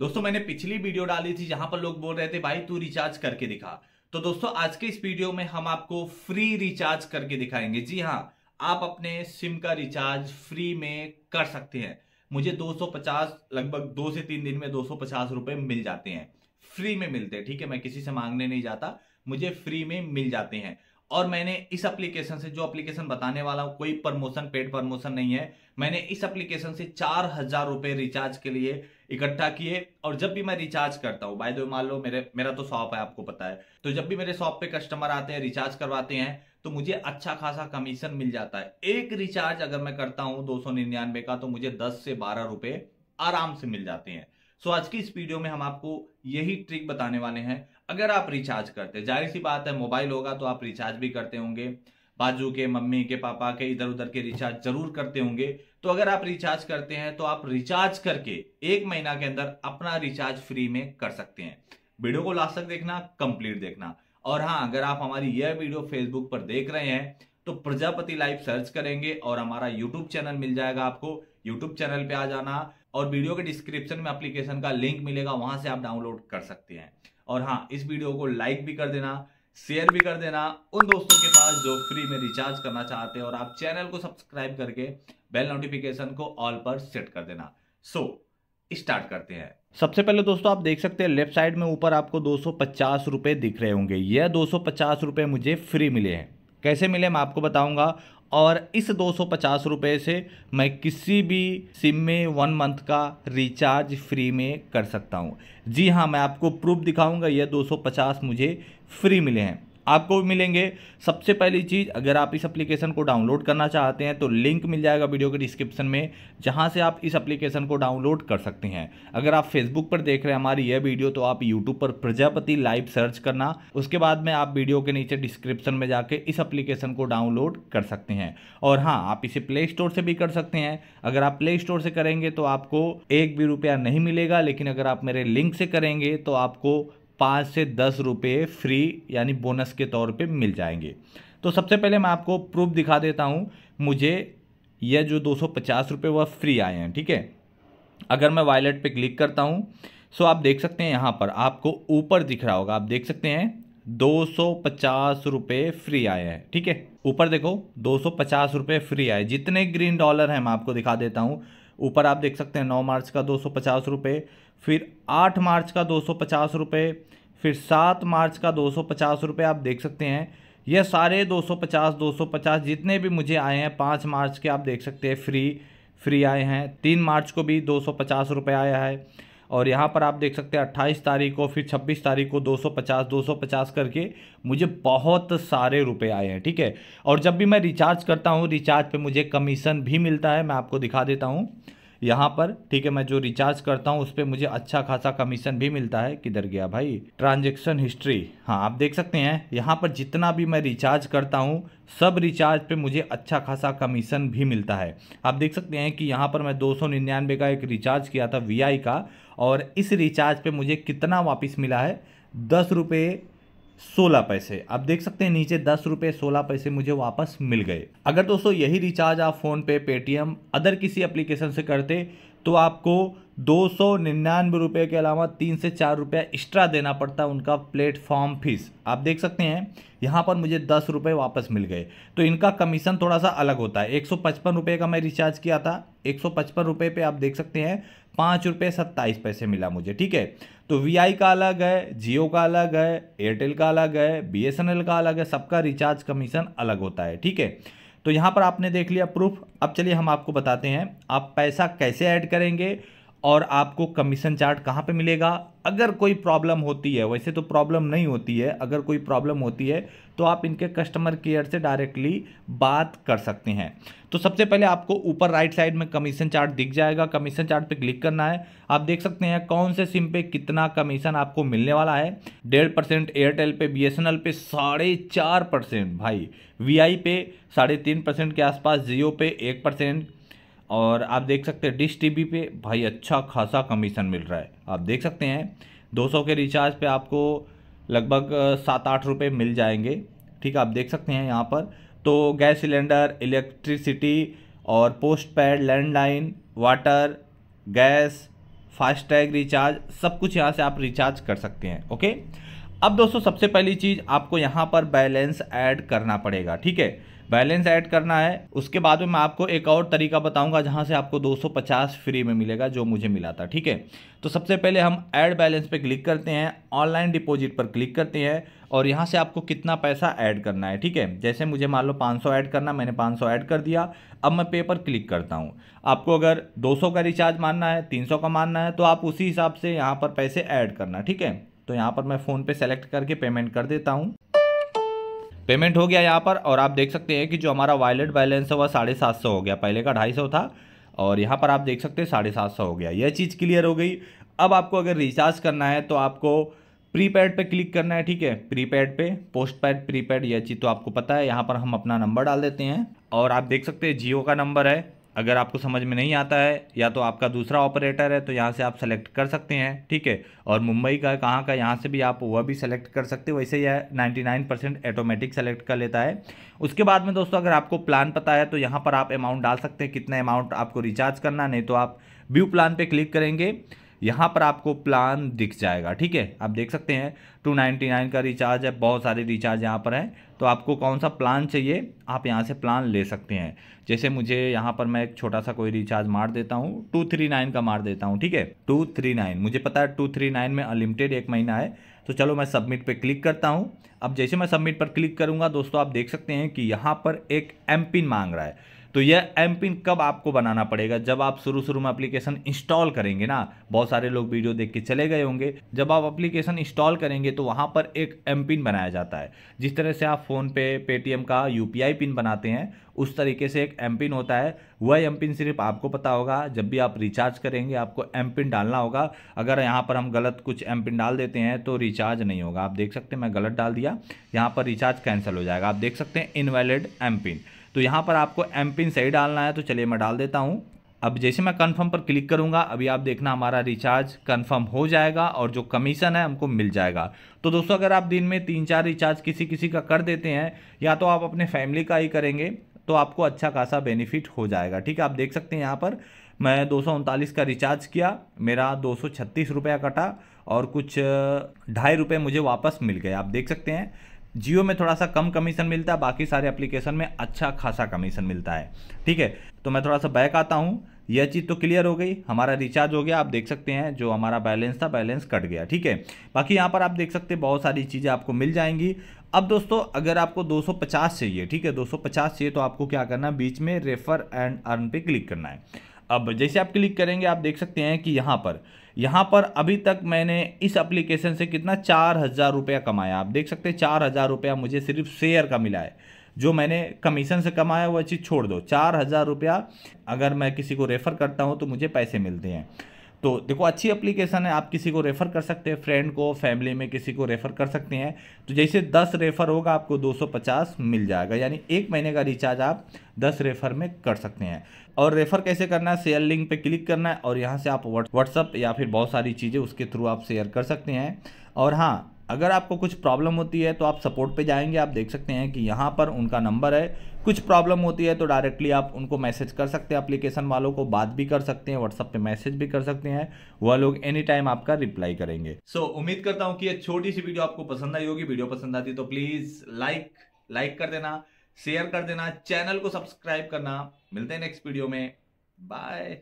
दोस्तों मैंने पिछली वीडियो डाली थी जहां पर लोग बोल रहे थे भाई तू रिचार्ज करके दिखा तो दोस्तों आज के इस वीडियो में हम आपको फ्री रिचार्ज करके दिखाएंगे जी हाँ आप अपने सिम का रिचार्ज फ्री में कर सकते हैं मुझे 250 लगभग दो से तीन दिन में 250 रुपए मिल जाते हैं फ्री में मिलते हैं ठीक है मैं किसी से मांगने नहीं जाता मुझे फ्री में मिल जाते हैं और मैंने इस एप्लीकेशन से जो एप्लीकेशन बताने वाला हूँ कोई प्रमोशन पेड प्रमोशन नहीं है मैंने इस एप्लीकेशन से चार हजार रुपये रिचार्ज के लिए इकट्ठा किए और जब भी मैं रिचार्ज करता हूँ बाय द मान लो मेरे मेरा तो शॉप है आपको पता है तो जब भी मेरे शॉप पे कस्टमर आते हैं रिचार्ज करवाते हैं तो मुझे अच्छा खासा कमीशन मिल जाता है एक रिचार्ज अगर मैं करता हूँ दो सौ निन्यानवे का तो मुझे दस से बारह रुपए आराम से मिल जाते हैं सो so, आज की इस वीडियो में हम आपको यही ट्रिक बताने वाले हैं अगर आप रिचार्ज करते जाहिर सी बात है मोबाइल होगा तो आप रिचार्ज भी करते होंगे बाजू के मम्मी के पापा के इधर उधर के रिचार्ज जरूर करते होंगे तो अगर आप रिचार्ज करते हैं तो आप रिचार्ज करके एक महीना के अंदर अपना रिचार्ज फ्री में कर सकते हैं वीडियो को लास्ट तक देखना कंप्लीट देखना और हाँ अगर आप हमारी यह वीडियो फेसबुक पर देख रहे हैं तो प्रजापति लाइव सर्च करेंगे और हमारा यूट्यूब चैनल मिल जाएगा आपको यूट्यूब चैनल पे आ जाना और वीडियो के डिस्क्रिप्शन में एप्लीकेशन का लिंक मिलेगा वहां से आप डाउनलोड कर सकते हैं और हाँ इस वीडियो को लाइक भी कर देना शेयर भी कर देना उन दोस्तों के पास जो फ्री में रिचार्ज करना चाहते हैं और आप चैनल को सब्सक्राइब करके बेल नोटिफिकेशन को ऑल पर सेट कर देना सो so, स्टार्ट करते हैं सबसे पहले दोस्तों आप देख सकते हैं लेफ्ट साइड में ऊपर आपको दो रुपए दिख रहे होंगे यह दो रुपए मुझे फ्री मिले हैं कैसे मिले मैं आपको बताऊंगा और इस दो सौ पचास रुपये से मैं किसी भी सिम में वन मंथ का रिचार्ज फ्री में कर सकता हूँ जी हाँ मैं आपको प्रूफ दिखाऊंगा यह दो सौ पचास मुझे फ्री मिले हैं आपको भी मिलेंगे सबसे पहली चीज़ अगर आप इस एप्लीकेशन को डाउनलोड करना चाहते हैं तो लिंक मिल जाएगा वीडियो के डिस्क्रिप्शन में जहाँ से आप इस एप्लीकेशन को डाउनलोड कर सकते हैं अगर आप फेसबुक पर देख रहे हैं हमारी यह वीडियो तो आप यूट्यूब पर प्रजापति लाइव सर्च करना उसके बाद में आप वीडियो के नीचे डिस्क्रिप्शन में जाकर इस अप्लीकेशन को डाउनलोड कर सकते हैं और हाँ आप इसे प्ले स्टोर से भी कर सकते हैं अगर आप प्ले स्टोर से करेंगे तो आपको एक भी रुपया नहीं मिलेगा लेकिन अगर आप मेरे लिंक से करेंगे तो आपको पाँच से दस रुपये फ्री यानी बोनस के तौर पे मिल जाएंगे तो सबसे पहले मैं आपको प्रूफ दिखा देता हूँ मुझे यह जो दो सौ पचास रुपये वह फ्री आए हैं ठीक है अगर मैं वायलेट पे क्लिक करता हूँ सो आप देख सकते हैं यहाँ पर आपको ऊपर दिख रहा होगा आप देख सकते हैं दो सौ पचास रुपये फ्री आए हैं ठीक है ऊपर देखो दो सौ पचास रुपये फ्री आए जितने ग्रीन डॉलर हैं मैं आपको दिखा देता हूँ ऊपर आप देख सकते हैं नौ मार्च का दो सौ पचास रुपये फिर आठ मार्च का दो सौ पचास रुपये फिर सात मार्च का दो सौ पचास रुपये आप देख सकते हैं यह सारे दो सौ पचास दो सौ पचास जितने भी मुझे आए हैं पाँच मार्च के आप देख सकते हैं फ्री फ्री आए हैं तीन मार्च को भी दो सौ पचास रुपये आया है और यहाँ पर आप देख सकते हैं अट्ठाईस तारीख को फिर छब्बीस तारीख को 250 250 करके मुझे बहुत सारे रुपए आए हैं ठीक है और जब भी मैं रिचार्ज करता हूँ रिचार्ज पर मुझे कमीशन भी मिलता है मैं आपको दिखा देता हूँ यहाँ पर ठीक है मैं जो रिचार्ज करता हूँ उस पर मुझे अच्छा खासा कमीशन भी मिलता है किधर गया भाई ट्रांजेक्शन हिस्ट्री हाँ आप देख सकते हैं यहाँ पर जितना भी मैं रिचार्ज करता हूँ सब रिचार्ज पे मुझे अच्छा खासा कमीशन भी मिलता है आप देख सकते हैं कि यहाँ पर मैं दो का एक रिचार्ज किया था वी का और इस रिचार्ज पर मुझे कितना वापस मिला है दस रुपये सोलह पैसे आप देख सकते हैं नीचे दस रुपये सोलह पैसे मुझे वापस मिल गए अगर दोस्तों यही रिचार्ज आप फ़ोन पे पेटीएम अदर किसी एप्लीकेशन से करते तो आपको दो सौ निन्यानवे रुपये के अलावा तीन से चार रुपया एक्स्ट्रा देना पड़ता है उनका प्लेटफॉर्म फीस आप देख सकते हैं यहाँ पर मुझे दस रुपये वापस मिल गए तो इनका कमीशन थोड़ा सा अलग होता है एक सौ पचपन रुपये का मैं रिचार्ज किया था एक सौ पचपन रुपये पर आप देख सकते हैं पाँच रुपये सत्ताईस पैसे मिला मुझे ठीक है तो वी आई का अलग है जियो का अलग है एयरटेल का अलग है बी एस एन एल का अलग है सबका रिचार्ज कमीशन अलग होता है ठीक है तो यहाँ पर आपने देख लिया प्रूफ अब चलिए हम आपको बताते हैं आप पैसा कैसे ऐड करेंगे और आपको कमीशन चार्ट कहाँ पे मिलेगा अगर कोई प्रॉब्लम होती है वैसे तो प्रॉब्लम नहीं होती है अगर कोई प्रॉब्लम होती है तो आप इनके कस्टमर केयर से डायरेक्टली बात कर सकते हैं तो सबसे पहले आपको ऊपर राइट साइड में कमीशन चार्ट दिख जाएगा कमीशन चार्ट पे क्लिक करना है आप देख सकते हैं कौन से सिम पे कितना कमीशन आपको मिलने वाला है डेढ़ परसेंट एयरटेल पे बी एस एन एल पे साढ़े चार परसेंट भाई वी आई पे साढ़े तीन परसेंट के आसपास जियो पे एक परसेंट और आप देख सकते हैं डिश टीवी पे भाई अच्छा खासा कमीशन मिल रहा है आप देख सकते हैं 200 के रिचार्ज पे आपको लगभग सात आठ रुपये मिल जाएंगे ठीक है आप देख सकते हैं यहाँ पर तो गैस सिलेंडर इलेक्ट्रिसिटी और postpaid landline water gas FASTag recharge सब कुछ यहाँ से आप रिचार्ज कर सकते हैं ओके अब दोस्तों सबसे पहली चीज़ आपको यहाँ पर बैलेंस ऐड करना पड़ेगा ठीक है बैलेंस ऐड करना है उसके बाद में मैं आपको एक और तरीका बताऊंगा जहां से आपको 250 फ्री में मिलेगा जो मुझे मिला था ठीक है तो सबसे पहले हम ऐड बैलेंस पे क्लिक करते हैं ऑनलाइन डिपॉजिट पर क्लिक करते हैं और यहाँ से आपको कितना पैसा ऐड करना है ठीक है जैसे मुझे मान लो पाँच ऐड करना मैंने पाँच ऐड कर दिया अब मैं पे पर क्लिक करता हूँ आपको अगर दो का रिचार्ज मानना है तीन का मानना है तो आप उसी हिसाब से यहाँ पर पैसे ऐड करना ठीक है तो यहाँ पर मैं फ़ोन पे सेलेक्ट करके पेमेंट कर देता हूँ पेमेंट हो गया यहाँ पर और आप देख सकते हैं कि जो हमारा वॉलेट बैलेंस है वह साढ़े सात सौ हो गया पहले का ढाई सौ था और यहाँ पर आप देख सकते हैं साढ़े सात सौ हो गया यह चीज़ क्लियर हो गई अब आपको अगर रिचार्ज करना है तो आपको प्रीपेड पे क्लिक करना है ठीक है प्रीपेड पे पोस्ट पेड प्रीपेड यह चीज़ तो आपको पता है यहाँ पर हम अपना नंबर डाल देते हैं और आप देख सकते हैं जियो का नंबर है अगर आपको समझ में नहीं आता है या तो आपका दूसरा ऑपरेटर है तो यहाँ से आप सेलेक्ट कर सकते हैं ठीक है और मुंबई का कहाँ का यहाँ से भी आप वह भी सेलेक्ट कर सकते हैं वैसे यह 99 परसेंट ऑटोमेटिक सेलेक्ट कर लेता है उसके बाद में दोस्तों अगर आपको प्लान पता है तो यहाँ पर आप अमाउंट डाल सकते हैं कितना अमाउंट आपको रिचार्ज करना नहीं तो आप व्यू प्लान पर क्लिक करेंगे यहाँ पर आपको प्लान दिख जाएगा ठीक है आप देख सकते हैं टू नाइन्टी नाइन का रिचार्ज है बहुत सारे रिचार्ज यहाँ पर हैं तो आपको कौन सा प्लान चाहिए आप यहाँ से प्लान ले सकते हैं जैसे मुझे यहाँ पर मैं एक छोटा सा कोई रिचार्ज मार देता हूँ टू थ्री नाइन का मार देता हूँ ठीक है टू थ्री नाइन मुझे पता है टू थ्री नाइन में अनलिमिटेड एक महीना है तो चलो मैं सबमिट पर क्लिक करता हूँ अब जैसे मैं सबमिट पर क्लिक करूँगा दोस्तों आप देख सकते हैं कि यहाँ पर एक एम पिन मांग रहा है तो यह एम पिन कब आपको बनाना पड़ेगा जब आप शुरू शुरू में एप्लीकेशन इंस्टॉल करेंगे ना बहुत सारे लोग वीडियो देख के चले गए होंगे जब आप एप्लीकेशन इंस्टॉल करेंगे तो वहाँ पर एक एम पिन बनाया जाता है जिस तरह से आप फ़ोन पे पेटीएम का यू पिन बनाते हैं उस तरीके से एक एम पिन होता है वह एम पिन सिर्फ आपको पता होगा जब भी आप रिचार्ज करेंगे आपको एम पिन डालना होगा अगर यहाँ पर हम गलत कुछ एम पिन डाल देते हैं तो रिचार्ज नहीं होगा आप देख सकते हैं मैं गलत डाल दिया यहाँ पर रिचार्ज कैंसिल हो जाएगा आप देख सकते हैं इनवैलिड एम पिन तो यहाँ पर आपको एम पिन सही डालना है तो चलिए मैं डाल देता हूँ अब जैसे मैं कन्फर्म पर क्लिक करूँगा अभी आप देखना हमारा रिचार्ज कन्फर्म हो जाएगा और जो कमीशन है हमको मिल जाएगा तो दोस्तों अगर आप दिन में तीन चार रिचार्ज किसी किसी का कर देते हैं या तो आप अपने फैमिली का ही करेंगे तो आपको अच्छा खासा बेनिफिट हो जाएगा ठीक है आप देख सकते हैं यहाँ पर मैं दो का रिचार्ज किया मेरा दो रुपया कटा और कुछ ढाई रुपये मुझे वापस मिल गए आप देख सकते हैं जियो में थोड़ा सा कम कमीशन मिलता है बाकी सारे एप्लीकेशन में अच्छा खासा कमीशन मिलता है ठीक है तो मैं थोड़ा सा बैक आता हूँ यह चीज़ तो क्लियर हो गई हमारा रिचार्ज हो गया आप देख सकते हैं जो हमारा बैलेंस था बैलेंस कट गया ठीक है बाकी यहाँ पर आप देख सकते हैं बहुत सारी चीज़ें आपको मिल जाएंगी अब दोस्तों अगर आपको 250 चाहिए ठीक है 250 चाहिए तो आपको क्या करना है बीच में रेफर एंड अर्न पे क्लिक करना है अब जैसे आप क्लिक करेंगे आप देख सकते हैं कि यहाँ पर यहाँ पर अभी तक मैंने इस एप्लीकेशन से कितना चार हज़ार रुपया कमाया आप देख सकते हैं चार हज़ार रुपया मुझे सिर्फ शेयर का मिला है जो मैंने कमीशन से कमाया वह चीज़ छोड़ दो चार हज़ार रुपया अगर मैं किसी को रेफ़र करता हूँ तो मुझे पैसे मिलते हैं तो देखो अच्छी एप्लीकेशन है आप किसी को रेफ़र कर सकते हैं फ्रेंड को फैमिली में किसी को रेफ़र कर सकते हैं तो जैसे दस रेफ़र होगा आपको 250 मिल जाएगा यानी एक महीने का रिचार्ज आप दस रेफ़र में कर सकते हैं और रेफ़र कैसे करना है शेयर लिंक पे क्लिक करना है और यहाँ से आप व्हाट्सअप या फिर बहुत सारी चीज़ें उसके थ्रू आप शेयर कर सकते हैं और हाँ अगर आपको कुछ प्रॉब्लम होती है तो आप सपोर्ट पे जाएंगे आप देख सकते हैं कि यहाँ पर उनका नंबर है कुछ प्रॉब्लम होती है तो डायरेक्टली आप उनको मैसेज कर सकते हैं एप्लीकेशन वालों को बात भी कर सकते हैं व्हाट्सअप पे मैसेज भी कर सकते हैं वह लोग एनी टाइम आपका रिप्लाई करेंगे सो so, उम्मीद करता हूँ कि यह छोटी सी वीडियो आपको पसंद आई होगी वीडियो पसंद आती तो प्लीज़ लाइक लाइक कर देना शेयर कर देना चैनल को सब्सक्राइब करना मिलते हैं नेक्स्ट वीडियो में बाय